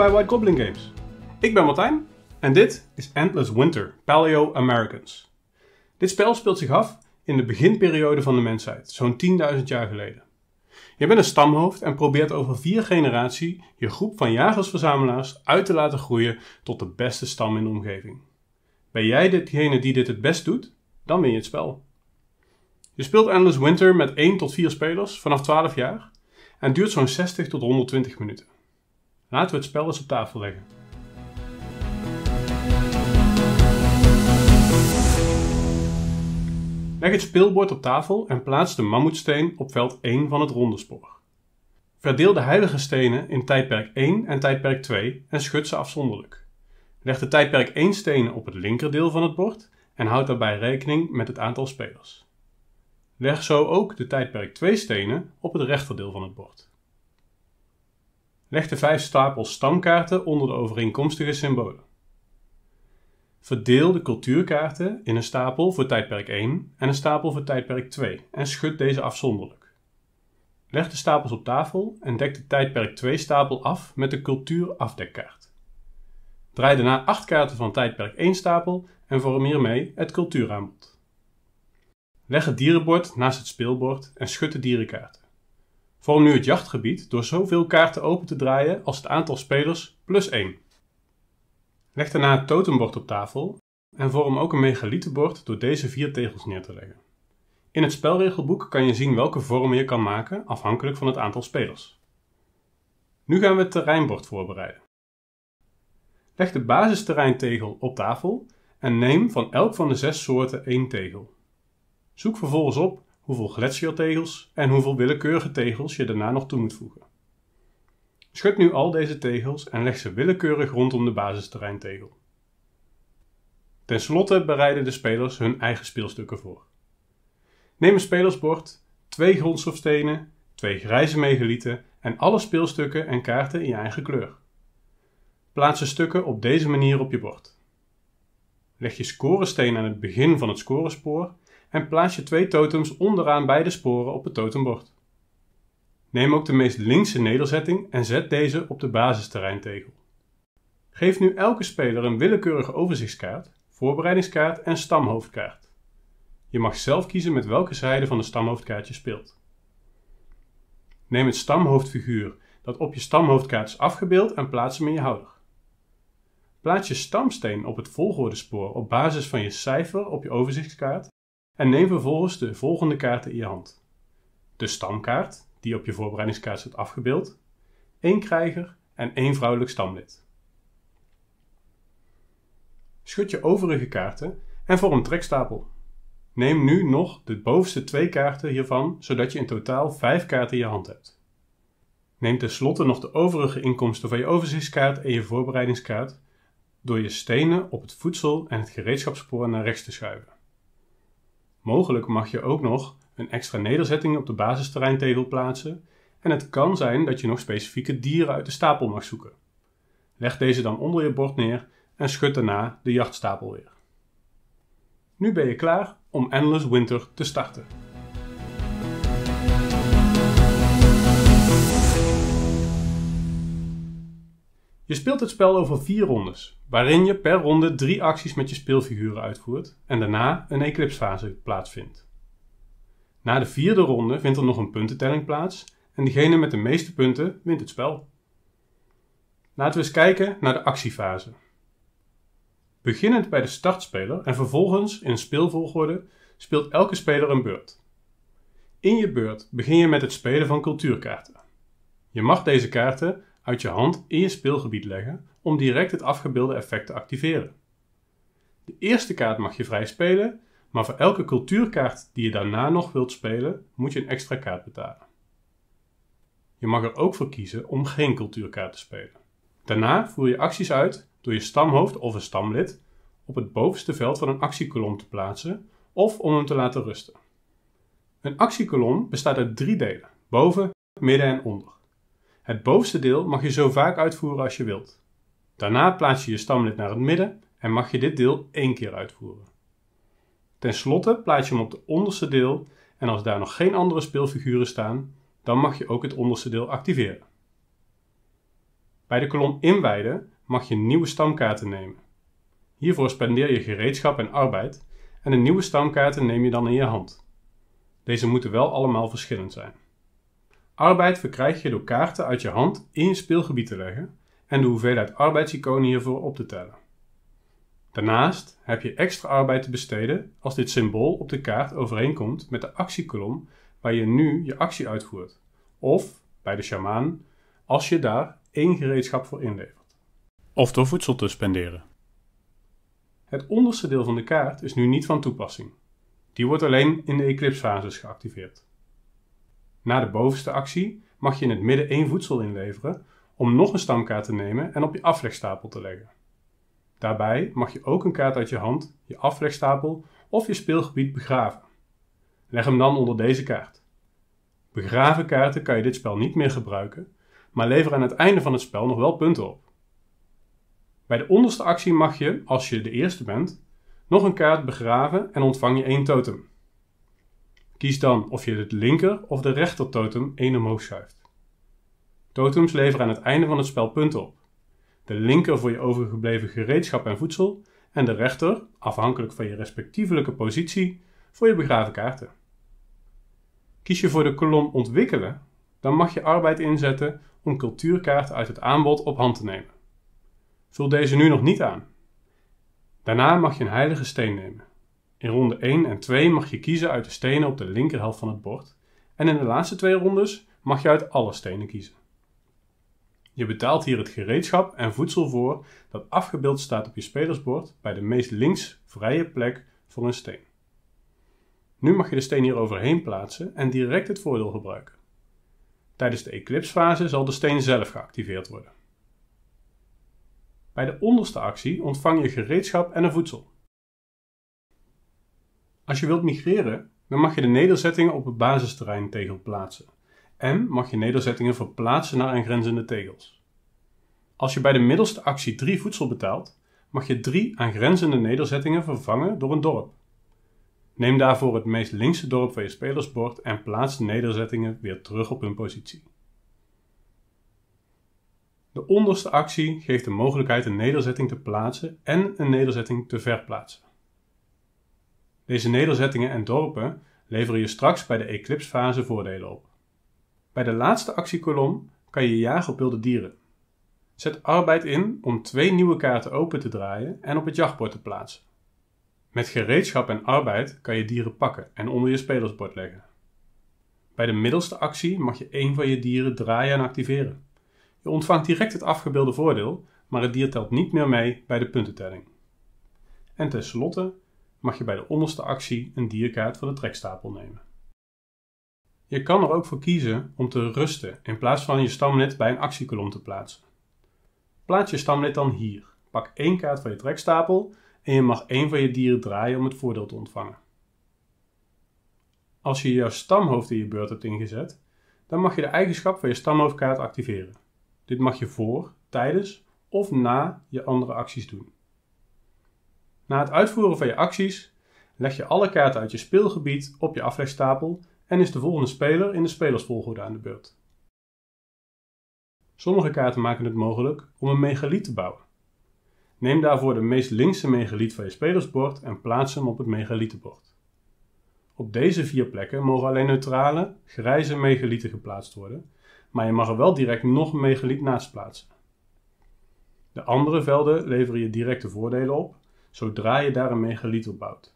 bij White Goblin Games. Ik ben Martijn en dit is Endless Winter Paleo Americans. Dit spel speelt zich af in de beginperiode van de mensheid, zo'n 10.000 jaar geleden. Je bent een stamhoofd en probeert over vier generaties je groep van jagers-verzamelaars uit te laten groeien tot de beste stam in de omgeving. Ben jij degene die dit het best doet, dan win je het spel. Je speelt Endless Winter met 1 tot 4 spelers vanaf 12 jaar en duurt zo'n 60 tot 120 minuten. Laten we het spel eens op tafel leggen. Leg het speelbord op tafel en plaats de mammoetsteen op veld 1 van het rondespoor. Verdeel de heilige stenen in tijdperk 1 en tijdperk 2 en schud ze afzonderlijk. Leg de tijdperk 1 stenen op het linkerdeel van het bord en houd daarbij rekening met het aantal spelers. Leg zo ook de tijdperk 2 stenen op het rechterdeel van het bord. Leg de vijf stapels stamkaarten onder de overeenkomstige symbolen. Verdeel de cultuurkaarten in een stapel voor tijdperk 1 en een stapel voor tijdperk 2 en schud deze afzonderlijk. Leg de stapels op tafel en dek de tijdperk 2 stapel af met de cultuurafdekkaart. Draai daarna acht kaarten van tijdperk 1 stapel en vorm hiermee het cultuuraanbod. Leg het dierenbord naast het speelbord en schud de dierenkaart. Vorm nu het jachtgebied door zoveel kaarten open te draaien als het aantal spelers plus 1. Leg daarna het totembord op tafel en vorm ook een megalietenbord door deze vier tegels neer te leggen. In het spelregelboek kan je zien welke vormen je kan maken afhankelijk van het aantal spelers. Nu gaan we het terreinbord voorbereiden. Leg de basisterreintegel op tafel en neem van elk van de zes soorten één tegel. Zoek vervolgens op hoeveel gletsjertegels en hoeveel willekeurige tegels je daarna nog toe moet voegen. Schud nu al deze tegels en leg ze willekeurig rondom de basisterreintegel. Ten slotte bereiden de spelers hun eigen speelstukken voor. Neem een spelersbord, twee grondstofstenen, twee grijze megalieten en alle speelstukken en kaarten in je eigen kleur. Plaats de stukken op deze manier op je bord. Leg je scorensteen aan het begin van het scorespoor en plaats je twee totems onderaan beide sporen op het totembord. Neem ook de meest linkse nederzetting en zet deze op de basisterreintegel. Geef nu elke speler een willekeurige overzichtskaart, voorbereidingskaart en stamhoofdkaart. Je mag zelf kiezen met welke zijde van de stamhoofdkaart je speelt. Neem het stamhoofdfiguur dat op je stamhoofdkaart is afgebeeld en plaats hem in je houder. Plaats je stamsteen op het volgorde spoor op basis van je cijfer op je overzichtskaart en neem vervolgens de volgende kaarten in je hand. De stamkaart, die op je voorbereidingskaart staat afgebeeld, één krijger en één vrouwelijk stamlid. Schud je overige kaarten en vorm trekstapel. Neem nu nog de bovenste twee kaarten hiervan, zodat je in totaal vijf kaarten in je hand hebt. Neem tenslotte nog de overige inkomsten van je overzichtskaart en je voorbereidingskaart door je stenen op het voedsel en het gereedschapspoor naar rechts te schuiven. Mogelijk mag je ook nog een extra nederzetting op de basisterreintegel plaatsen en het kan zijn dat je nog specifieke dieren uit de stapel mag zoeken. Leg deze dan onder je bord neer en schud daarna de jachtstapel weer. Nu ben je klaar om Endless Winter te starten. Je speelt het spel over vier rondes, waarin je per ronde drie acties met je speelfiguren uitvoert en daarna een eclipsfase plaatsvindt. Na de vierde ronde vindt er nog een puntentelling plaats en degene met de meeste punten wint het spel. Laten we eens kijken naar de actiefase. Beginnend bij de startspeler en vervolgens in speelvolgorde speelt elke speler een beurt. In je beurt begin je met het spelen van cultuurkaarten. Je mag deze kaarten uit je hand in je speelgebied leggen om direct het afgebeelde effect te activeren. De eerste kaart mag je vrij spelen, maar voor elke cultuurkaart die je daarna nog wilt spelen, moet je een extra kaart betalen. Je mag er ook voor kiezen om geen cultuurkaart te spelen. Daarna voer je acties uit door je stamhoofd of een stamlid op het bovenste veld van een actiekolom te plaatsen of om hem te laten rusten. Een actiekolom bestaat uit drie delen: boven, midden en onder. Het bovenste deel mag je zo vaak uitvoeren als je wilt. Daarna plaats je je stamlid naar het midden en mag je dit deel één keer uitvoeren. Ten slotte plaats je hem op het onderste deel en als daar nog geen andere speelfiguren staan, dan mag je ook het onderste deel activeren. Bij de kolom inwijden mag je nieuwe stamkaarten nemen. Hiervoor spendeer je gereedschap en arbeid en de nieuwe stamkaarten neem je dan in je hand. Deze moeten wel allemaal verschillend zijn. Arbeid verkrijg je door kaarten uit je hand in je speelgebied te leggen en de hoeveelheid arbeidsiconen hiervoor op te tellen. Daarnaast heb je extra arbeid te besteden als dit symbool op de kaart overeenkomt met de actiekolom waar je nu je actie uitvoert, of bij de shaman als je daar één gereedschap voor inlevert. Of door voedsel te spenderen. Het onderste deel van de kaart is nu niet van toepassing. Die wordt alleen in de eclipsfases geactiveerd. Na de bovenste actie mag je in het midden één voedsel inleveren om nog een stamkaart te nemen en op je aflegstapel te leggen. Daarbij mag je ook een kaart uit je hand, je aflegstapel of je speelgebied begraven. Leg hem dan onder deze kaart. Begraven kaarten kan je dit spel niet meer gebruiken, maar lever aan het einde van het spel nog wel punten op. Bij de onderste actie mag je, als je de eerste bent, nog een kaart begraven en ontvang je één totem. Kies dan of je het linker of de rechter totem 1 omhoog schuift. Totems leveren aan het einde van het spel punten op. De linker voor je overgebleven gereedschap en voedsel en de rechter, afhankelijk van je respectievelijke positie, voor je begraven kaarten. Kies je voor de kolom ontwikkelen, dan mag je arbeid inzetten om cultuurkaarten uit het aanbod op hand te nemen. Vul deze nu nog niet aan. Daarna mag je een heilige steen nemen. In ronde 1 en 2 mag je kiezen uit de stenen op de linkerhelft van het bord. En in de laatste twee rondes mag je uit alle stenen kiezen. Je betaalt hier het gereedschap en voedsel voor dat afgebeeld staat op je spelersbord bij de meest links vrije plek voor een steen. Nu mag je de steen hier overheen plaatsen en direct het voordeel gebruiken. Tijdens de eclipsfase zal de steen zelf geactiveerd worden. Bij de onderste actie ontvang je gereedschap en een voedsel. Als je wilt migreren, dan mag je de nederzettingen op het basisterrein tegel plaatsen. En mag je nederzettingen verplaatsen naar aangrenzende tegels. Als je bij de middelste actie 3 voedsel betaalt, mag je drie aangrenzende nederzettingen vervangen door een dorp. Neem daarvoor het meest linkse dorp van je spelersbord en plaats de nederzettingen weer terug op hun positie. De onderste actie geeft de mogelijkheid een nederzetting te plaatsen en een nederzetting te verplaatsen. Deze nederzettingen en dorpen leveren je straks bij de eclipsfase voordelen op. Bij de laatste actiekolom kan je jagen op wilde dieren. Zet arbeid in om twee nieuwe kaarten open te draaien en op het jachtbord te plaatsen. Met gereedschap en arbeid kan je dieren pakken en onder je spelersbord leggen. Bij de middelste actie mag je één van je dieren draaien en activeren. Je ontvangt direct het afgebeelde voordeel, maar het dier telt niet meer mee bij de puntentelling. En tenslotte mag je bij de onderste actie een dierkaart van de trekstapel nemen. Je kan er ook voor kiezen om te rusten in plaats van je stamlid bij een actiekolom te plaatsen. Plaats je stamlid dan hier. Pak één kaart van je trekstapel en je mag één van je dieren draaien om het voordeel te ontvangen. Als je jouw stamhoofd in je beurt hebt ingezet, dan mag je de eigenschap van je stamhoofdkaart activeren. Dit mag je voor, tijdens of na je andere acties doen. Na het uitvoeren van je acties leg je alle kaarten uit je speelgebied op je aflegstapel en is de volgende speler in de spelersvolgorde aan de beurt. Sommige kaarten maken het mogelijk om een megaliet te bouwen. Neem daarvoor de meest linkse megaliet van je spelersbord en plaats hem op het megalietenbord. Op deze vier plekken mogen alleen neutrale, grijze megalieten geplaatst worden, maar je mag er wel direct nog een megaliet naast plaatsen. De andere velden leveren je directe voordelen op, zodra je daar een megaliet op bouwt.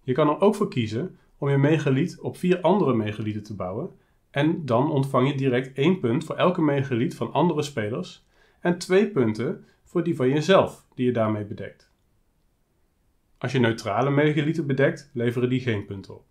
Je kan er ook voor kiezen om je megaliet op vier andere megalieten te bouwen en dan ontvang je direct één punt voor elke megaliet van andere spelers en twee punten voor die van jezelf die je daarmee bedekt. Als je neutrale megalieten bedekt, leveren die geen punten op.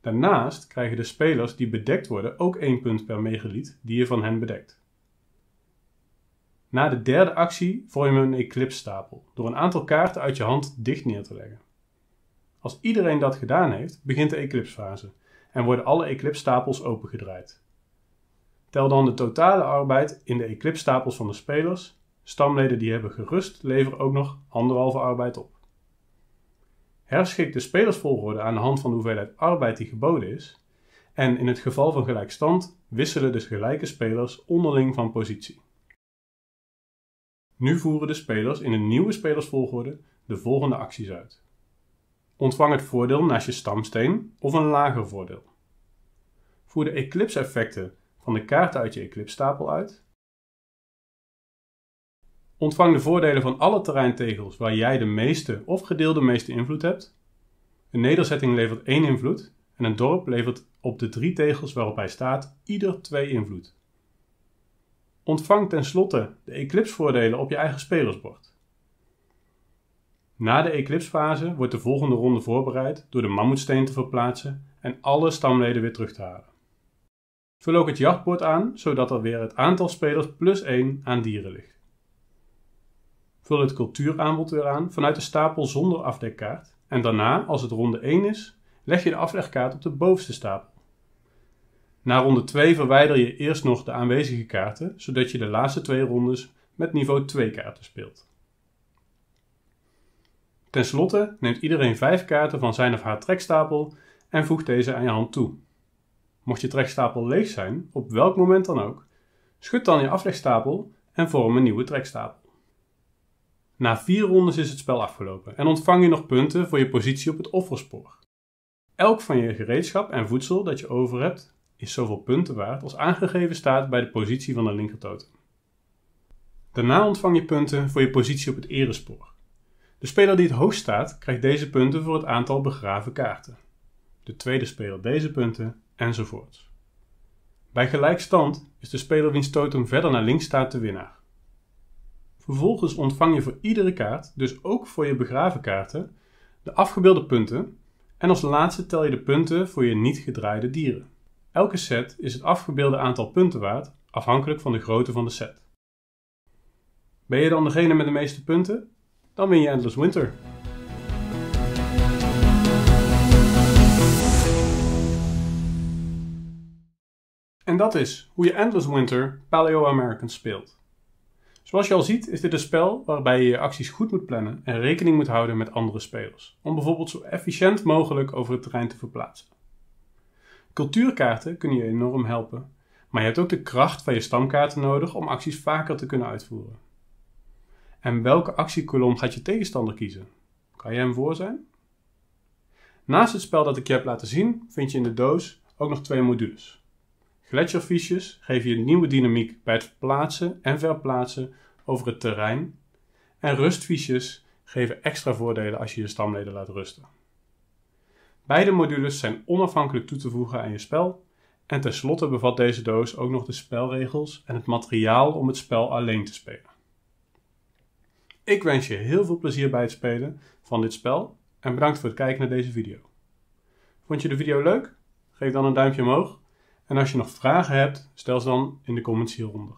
Daarnaast krijgen de spelers die bedekt worden ook één punt per megaliet die je van hen bedekt. Na de derde actie vorm je een eclipsstapel door een aantal kaarten uit je hand dicht neer te leggen. Als iedereen dat gedaan heeft, begint de eclipsfase en worden alle eclipsstapels opengedraaid. Tel dan de totale arbeid in de eclipsstapels van de spelers. Stamleden die hebben gerust leveren ook nog anderhalve arbeid op. Herschik de spelersvolgorde aan de hand van de hoeveelheid arbeid die geboden is. En in het geval van gelijkstand wisselen de gelijke spelers onderling van positie. Nu voeren de spelers in een nieuwe spelersvolgorde de volgende acties uit. Ontvang het voordeel naast je stamsteen of een lager voordeel. Voer de eclipse-effecten van de kaarten uit je eclipsstapel uit. Ontvang de voordelen van alle terreintegels waar jij de meeste of gedeelde meeste invloed hebt. Een nederzetting levert één invloed en een dorp levert op de drie tegels waarop hij staat ieder twee invloed. Ontvang tenslotte de eclipsvoordelen op je eigen spelersbord. Na de eclipsfase wordt de volgende ronde voorbereid door de mammoetsteen te verplaatsen en alle stamleden weer terug te halen. Vul ook het jachtbord aan, zodat er weer het aantal spelers plus 1 aan dieren ligt. Vul het cultuuraanbod weer aan vanuit de stapel zonder afdekkaart en daarna, als het ronde 1 is, leg je de aflegkaart op de bovenste stapel. Na ronde 2 verwijder je eerst nog de aanwezige kaarten, zodat je de laatste twee rondes met niveau 2 kaarten speelt. Ten slotte neemt iedereen 5 kaarten van zijn of haar trekstapel en voegt deze aan je hand toe. Mocht je trekstapel leeg zijn, op welk moment dan ook, schud dan je aflegstapel en vorm een nieuwe trekstapel. Na 4 rondes is het spel afgelopen en ontvang je nog punten voor je positie op het offerspoor. Elk van je gereedschap en voedsel dat je over hebt, is zoveel punten waard als aangegeven staat bij de positie van de totem. Daarna ontvang je punten voor je positie op het erespoor. De speler die het hoogst staat, krijgt deze punten voor het aantal begraven kaarten. De tweede speler deze punten, enzovoort. Bij gelijkstand is de speler wiens totem verder naar links staat de winnaar. Vervolgens ontvang je voor iedere kaart, dus ook voor je begraven kaarten, de afgebeelde punten en als laatste tel je de punten voor je niet gedraaide dieren. Elke set is het afgebeelde aantal punten waard, afhankelijk van de grootte van de set. Ben je dan degene met de meeste punten? Dan win je Endless Winter. En dat is hoe je Endless Winter Paleo Americans speelt. Zoals je al ziet is dit een spel waarbij je je acties goed moet plannen en rekening moet houden met andere spelers, om bijvoorbeeld zo efficiënt mogelijk over het terrein te verplaatsen. Cultuurkaarten kunnen je enorm helpen, maar je hebt ook de kracht van je stamkaarten nodig om acties vaker te kunnen uitvoeren. En welke actiekolom gaat je tegenstander kiezen? Kan jij hem voor zijn? Naast het spel dat ik je heb laten zien, vind je in de doos ook nog twee modules. Gletsjerfiches geven je nieuwe dynamiek bij het plaatsen en verplaatsen over het terrein. En rustfiches geven extra voordelen als je je stamleden laat rusten. Beide modules zijn onafhankelijk toe te voegen aan je spel. En tenslotte bevat deze doos ook nog de spelregels en het materiaal om het spel alleen te spelen. Ik wens je heel veel plezier bij het spelen van dit spel en bedankt voor het kijken naar deze video. Vond je de video leuk? Geef dan een duimpje omhoog. En als je nog vragen hebt, stel ze dan in de comments hieronder.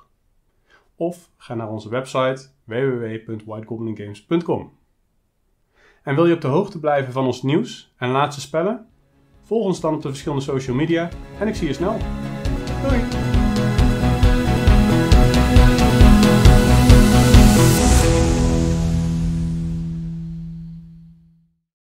Of ga naar onze website www.whitegoblingames.com. En wil je op de hoogte blijven van ons nieuws en laatste spellen? Volg ons dan op de verschillende social media en ik zie je snel. Doei!